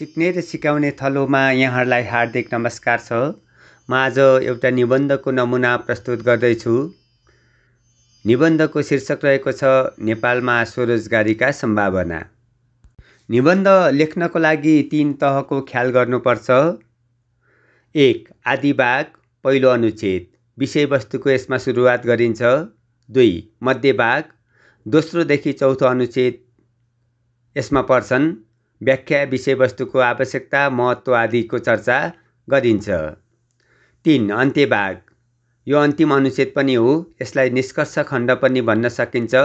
सिक्ने र सिकाउने थलोमा यहाँहरूलाई हार्दिक नमस्कार छ म आज एउटा निबन्धको नमुना प्रस्तुत गर्दैछु निबन्धको शीर्षक रहेको छ नेपालमा स्वरोजगारीका सम्भावना निबन्ध लेख्नको लागि तिन तहको ख्याल गर्नुपर्छ एक आदिभाग पहिलो अनुच्छेद विषयवस्तुको यसमा सुरुवात गरिन्छ दुई मध्यभाग दोस्रोदेखि चौथो अनुच्छेद यसमा पर्छन् व्याख्या विषयवस्तुको आवश्यकता महत्त्व आदिको चर्चा गरिन्छ तिन अन्त्यभाग यो अन्तिम अनुच्छेद पनि हो यसलाई निष्कर्ष खण्ड पनि भन्न सकिन्छ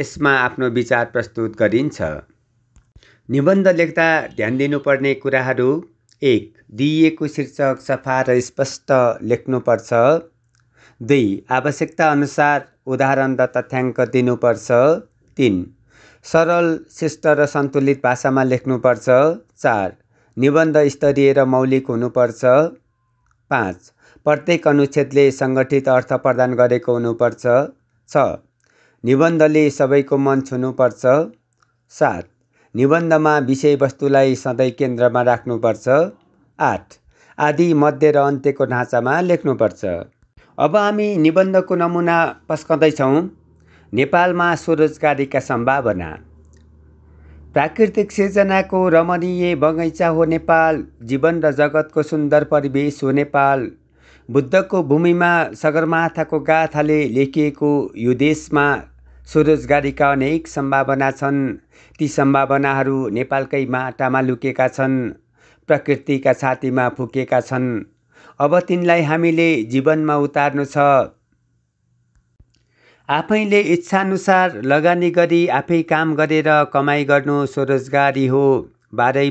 यसमा आफ्नो विचार प्रस्तुत गरिन्छ निबन्ध लेख्दा ध्यान दिनुपर्ने कुराहरू एक दिइएको शीर्षक सफा र स्पष्ट लेख्नुपर्छ दुई आवश्यकता अनुसार उदाहरण र तथ्याङ्क दिनुपर्छ तिन सरल शिष्ट र सन्तुलित भाषामा लेख्नुपर्छ चार निबन्ध स्तरीय र मौलिक हुनुपर्छ पाँच प्रत्येक अनुच्छेदले सङ्गठित अर्थ प्रदान गरेको हुनुपर्छ छ निबन्धले सबैको मन छुनुपर्छ सात निबन्धमा विषयवस्तुलाई सधैँ केन्द्रमा राख्नुपर्छ आठ आदि मध्य र अन्त्यको ढाँचामा लेख्नुपर्छ अब हामी निबन्धको नमुना पस्कँदैछौँ नेपालमा स्वरोजगारीका सम्भावना प्राकृतिक सिर्जनाको रमणीय बगैँचा हो नेपाल जीवन र जगतको सुन्दर परिवेश हो नेपाल बुद्धको भूमिमा सगरमाथाको गाथाले लेखिएको यो देशमा स्वरोजगारीका अनेक सम्भावना छन् ती सम्भावनाहरू नेपालकै माटामा लुकेका छन् प्रकृतिका छातीमा फुकेका छन् अब तिनलाई हामीले जीवनमा उतार्नु छ आफैले इच्छानुसार लगानी गरी आफै काम गरेर कमाइ गर्नु स्वरोजगारी हो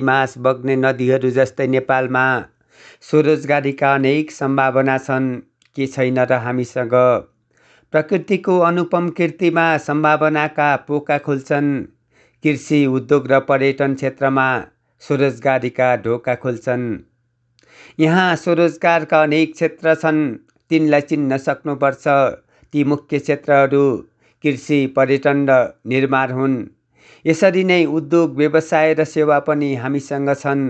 मास बग्ने नदीहरू जस्तै नेपालमा स्वरोजगारीका अनेक सम्भावना छन् के छैन र हामीसँग प्रकृतिको अनुपम कृतिमा सम्भावनाका पोका खुल्छन् कृषि उद्योग र पर्यटन क्षेत्रमा स्वरोजगारीका ढोका खुल्छन् यहाँ स्वरोजगारका अनेक क्षेत्र छन् तिनलाई चिन्न सक्नुपर्छ ती मुख्य क्षेत्रहरू कृषि पर्यटन र निर्माण हुन् यसरी नै उद्योग व्यवसाय र सेवा पनि हामीसँग छन्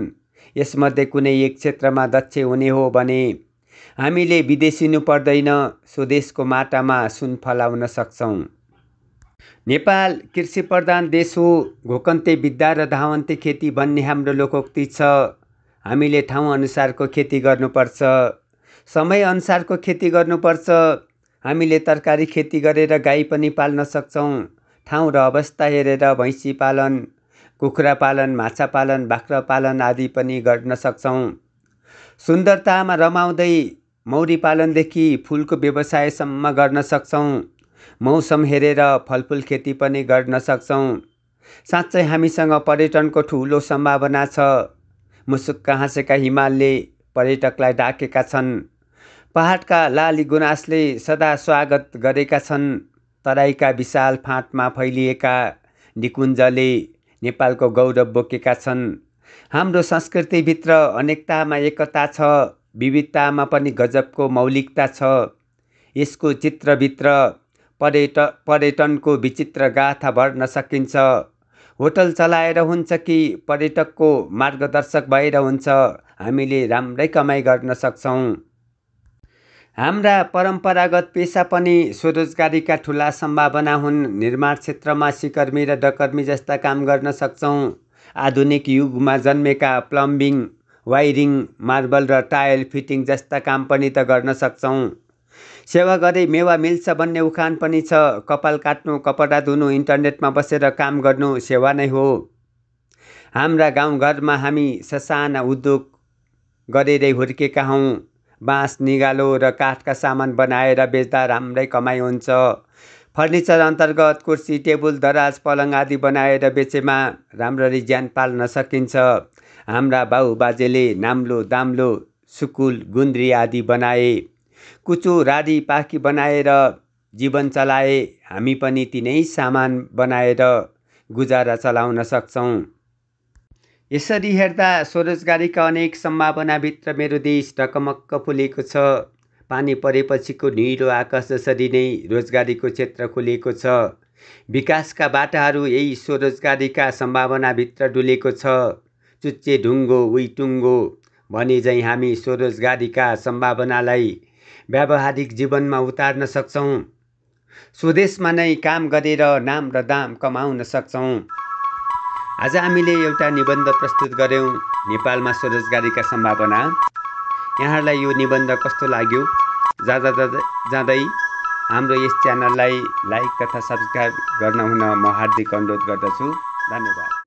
यसमध्ये कुनै एक क्षेत्रमा दक्ष हुने हो भने हामीले विदेशिनु पर्दैन स्वदेशको माटामा सुन फलाउन सक्छौँ नेपाल कृषि प्रधान देश हो घोकन्ते विद्या र धावन्ते खेती भन्ने हाम्रो लोकोक्ति छ हामीले ठाउँअनुसारको खेती गर्नुपर्छ समयअनुसारको खेती गर्नुपर्छ हामीले तरकारी खेती गरेर गाई पनि पाल्न सक्छौँ ठाउँ र अवस्था हेरेर भैँसी पालन कुखुरा पालन माछा पालन बाख्रा पालन आदि पनि गर्न सक्छौँ सुन्दरतामा रमाउँदै मौरी पालनदेखि फुलको व्यवसायसम्म गर्न सक्छौँ मौसम हेरेर फलफुल खेती पनि गर्न सक्छौँ साँच्चै हामीसँग पर्यटनको ठुलो सम्भावना छ मुसुक्क हाँसेका हिमालले पर्यटकलाई डाकेका छन् पहाडका गुनासले सदा स्वागत गरेका छन् तराईका विशाल फाँटमा फैलिएका निकुञ्जले नेपालको गौरव बोकेका छन् हाम्रो संस्कृतिभित्र अनेकतामा एकता छ विविधतामा पनि गजबको मौलिकता छ यसको चित्रभित्र पर्यट पर्यटनको विचित्र गाथा भर्न सकिन्छ होटल चलाएर हुन्छ कि पर्यटकको मार्गदर्शक भएर हुन्छ हामीले राम्रै कमाइ गर्न सक्छौँ हाम्रा परम्परागत पेसा पनि स्वरोजगारीका ठुला सम्भावना हुन् निर्माण क्षेत्रमा सिकर्मी र डकर्मी जस्ता काम गर्न सक्छौँ आधुनिक युगमा जन्मेका प्लम्बिङ वाइरिङ मार्बल र टायल फिटिङ जस्ता काम पनि त गर्न सक्छौँ सेवा गरे मेवा मिल्छ भन्ने उखान पनि छ कपाल काट्नु कपडा धुनु इन्टरनेटमा बसेर काम गर्नु सेवा नै हो हाम्रा गाउँघरमा हामी ससाना उद्योग गरेरै हुर्केका हौँ बाँस निगालो र काठका सामान बनाएर बेच्दा राम्रै कमाइ हुन्छ फर्निचर अन्तर्गत कुर्सी टेबुल दराज पलङ आदि बनाएर बेचेमा राम्ररी ज्यान पाल्न सकिन्छ हाम्रा बाउबाजेले नाम्लो दाम्लो सुकुल गुन्द्री आदि बनाए कुचो राडी पाखी बनाएर जीवन चलाए हामी पनि तिनै सामान बनाएर गुजारा चलाउन सक्छौँ यसरी हेर्दा स्वरोजगारीका अनेक सम्भावनाभित्र मेरो देश ढकमक्क फुलेको छ पानी परेपछिको निलो आकाश जसरी नै रोजगारीको क्षेत्र खुलेको छ विकासका बाटाहरू यही स्वरोजगारीका सम्भावनाभित्र डुलेको छ चुच्चे ढुङ्गो उही टुङ्गो भने झैँ हामी स्वरोजगारीका सम्भावनालाई व्यावहारिक जीवनमा उतार्न सक्छौँ स्वदेशमा नै काम गरेर नाम र दाम कमाउन सक्छौँ आज हामीले एउटा निबन्ध प्रस्तुत गऱ्यौँ नेपालमा स्वरोजगारीका सम्भावना यहाँहरूलाई यो निबन्ध कस्तो लाग्यो जाँदा जाँदै जाँदै हाम्रो यस च्यानललाई लाइक तथा सब्सक्राइब गर्न हुन म हार्दिक अनुरोध गर्दछु धन्यवाद